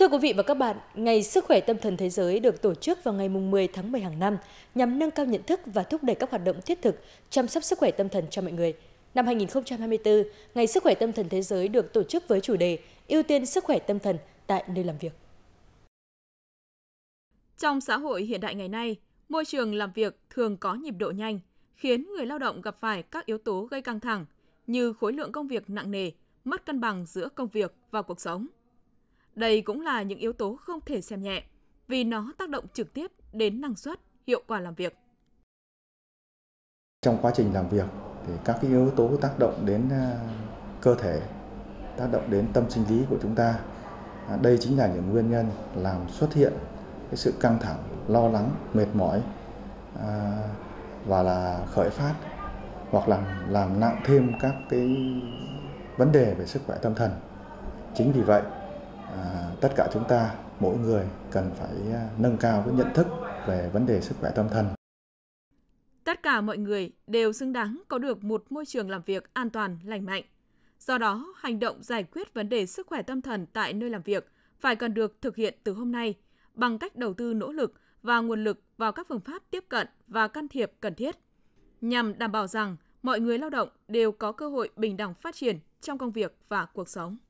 Thưa quý vị và các bạn, Ngày Sức khỏe Tâm thần Thế giới được tổ chức vào ngày 10 tháng 10 hàng năm nhằm nâng cao nhận thức và thúc đẩy các hoạt động thiết thực chăm sóc sức khỏe tâm thần cho mọi người. Năm 2024, Ngày Sức khỏe Tâm thần Thế giới được tổ chức với chủ đề ưu tiên sức khỏe tâm thần tại nơi làm việc. Trong xã hội hiện đại ngày nay, môi trường làm việc thường có nhịp độ nhanh, khiến người lao động gặp phải các yếu tố gây căng thẳng như khối lượng công việc nặng nề, mất cân bằng giữa công việc và cuộc sống – đây cũng là những yếu tố không thể xem nhẹ, vì nó tác động trực tiếp đến năng suất, hiệu quả làm việc. Trong quá trình làm việc thì các cái yếu tố tác động đến à, cơ thể, tác động đến tâm sinh lý của chúng ta. À, đây chính là những nguyên nhân làm xuất hiện cái sự căng thẳng, lo lắng, mệt mỏi à, và là khởi phát hoặc là làm nặng thêm các cái vấn đề về sức khỏe tâm thần. Chính vì vậy tất cả chúng ta mỗi người cần phải à, nâng cao cái nhận thức về vấn đề sức khỏe tâm thần. Tất cả mọi người đều xứng đáng có được một môi trường làm việc an toàn, lành mạnh. Do đó, hành động giải quyết vấn đề sức khỏe tâm thần tại nơi làm việc phải cần được thực hiện từ hôm nay bằng cách đầu tư nỗ lực và nguồn lực vào các phương pháp tiếp cận và can thiệp cần thiết nhằm đảm bảo rằng mọi người lao động đều có cơ hội bình đẳng phát triển trong công việc và cuộc sống.